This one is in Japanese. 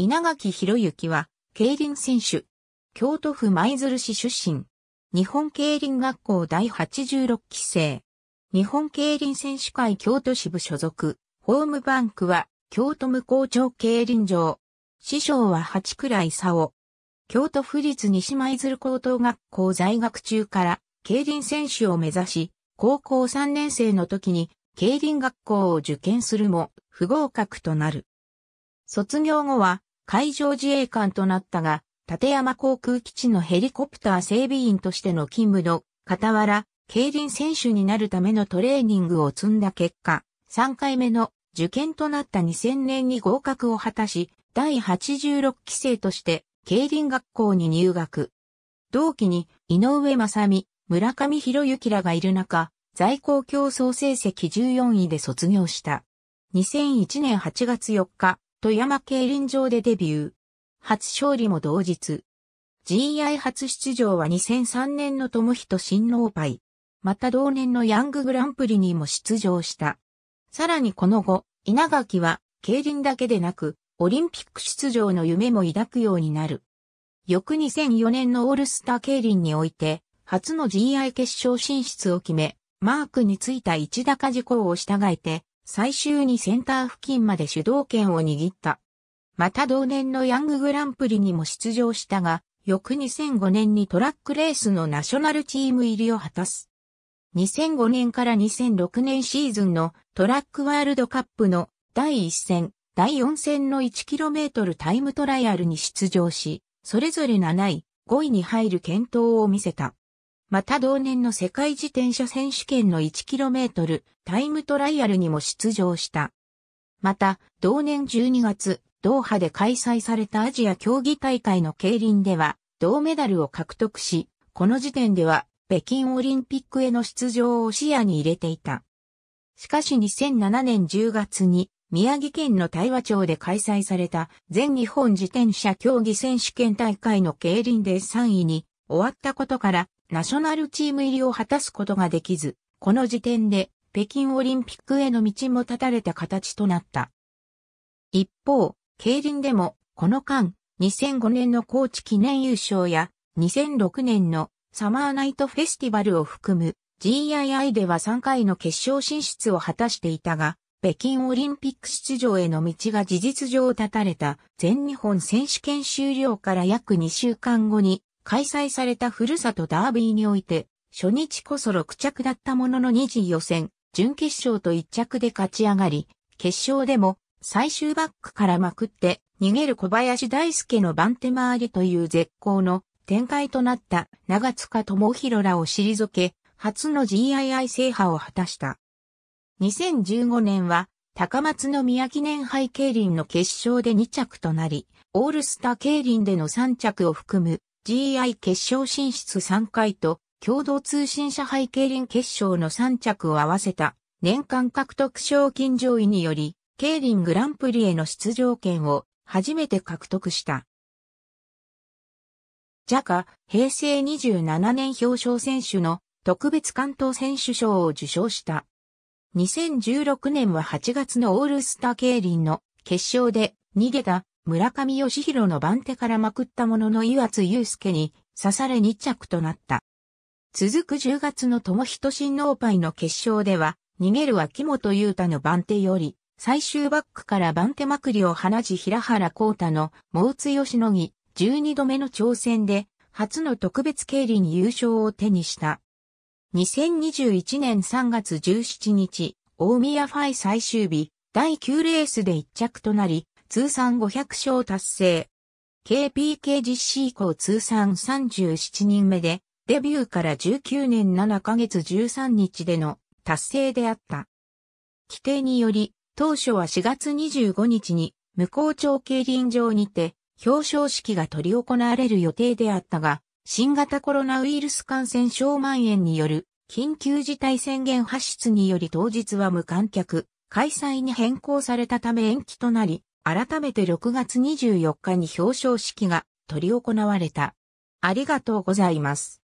稲垣博之は、競輪選手。京都府舞鶴市出身。日本競輪学校第86期生。日本競輪選手会京都支部所属。ホームバンクは、京都無校長競輪場。師匠は八倉勲。京都府立西舞鶴高等学校在学中から競輪選手を目指し、高校3年生の時に競輪学校を受験するも不合格となる。卒業後は海上自衛官となったが、立山航空基地のヘリコプター整備員としての勤務の、傍ら、競輪選手になるためのトレーニングを積んだ結果、3回目の受験となった2000年に合格を果たし、第86期生として、競輪学校に入学。同期に、井上正美、村上博之らがいる中、在校競争成績14位で卒業した。2001年8月4日、富山競輪場でデビュー。初勝利も同日。GI 初出場は2003年の友人新郎杯。また同年のヤンググランプリにも出場した。さらにこの後、稲垣は競輪だけでなく、オリンピック出場の夢も抱くようになる。翌2004年のオールスター競輪において、初の GI 決勝進出を決め、マークについた一高事項を従えて、最終にセンター付近まで主導権を握った。また同年のヤンググランプリにも出場したが、翌2005年にトラックレースのナショナルチーム入りを果たす。2005年から2006年シーズンのトラックワールドカップの第1戦、第4戦の 1km タイムトライアルに出場し、それぞれ7位、5位に入る健闘を見せた。また同年の世界自転車選手権の 1km タイムトライアルにも出場した。また、同年12月、ドーハで開催されたアジア競技大会の競輪では、銅メダルを獲得し、この時点では、北京オリンピックへの出場を視野に入れていた。しかし2007年10月に、宮城県の大和町で開催された全日本自転車競技選手権大会の競輪で3位に終わったことからナショナルチーム入りを果たすことができず、この時点で北京オリンピックへの道も立たれた形となった。一方、競輪でも、この間、2005年の高知記念優勝や、2006年のサマーナイトフェスティバルを含む GII では3回の決勝進出を果たしていたが、北京オリンピック出場への道が事実上立たれた全日本選手権終了から約2週間後に開催されたふるさとダービーにおいて、初日こそ6着だったものの2次予選、準決勝と1着で勝ち上がり、決勝でも最終バックからまくって逃げる小林大輔の番手回りという絶好の展開となった長塚智弘らを退け、初の GII 制覇を果たした。2015年は高松の宮記念杯競輪の決勝で2着となり、オールスター競輪での3着を含む GI 決勝進出3回と、共同通信社杯競輪決勝の3着を合わせた年間獲得賞金上位により、競輪グランプリへの出場権を初めて獲得した。ジャカ、平成27年表彰選手の特別関東選手賞を受賞した。2016年は8月のオールスター競輪の決勝で逃げた村上義弘の番手からまくったものの岩津祐介に刺され2着となった。続く10月の友人新パイの決勝では、逃げるは木本優太の番手より、最終バックから番手まくりを放ち平原幸太の猛津しのぎ、12度目の挑戦で、初の特別競輪優勝を手にした。2021年3月17日、大宮ファイ最終日、第9レースで1着となり、通算500勝達成。KPK 実施以降通算37人目で、デビューから19年7ヶ月13日での達成であった。規定により、当初は4月25日に、無効長競輪場にて、表彰式が取り行われる予定であったが、新型コロナウイルス感染症蔓延による緊急事態宣言発出により当日は無観客、開催に変更されたため延期となり、改めて6月24日に表彰式が取り行われた。ありがとうございます。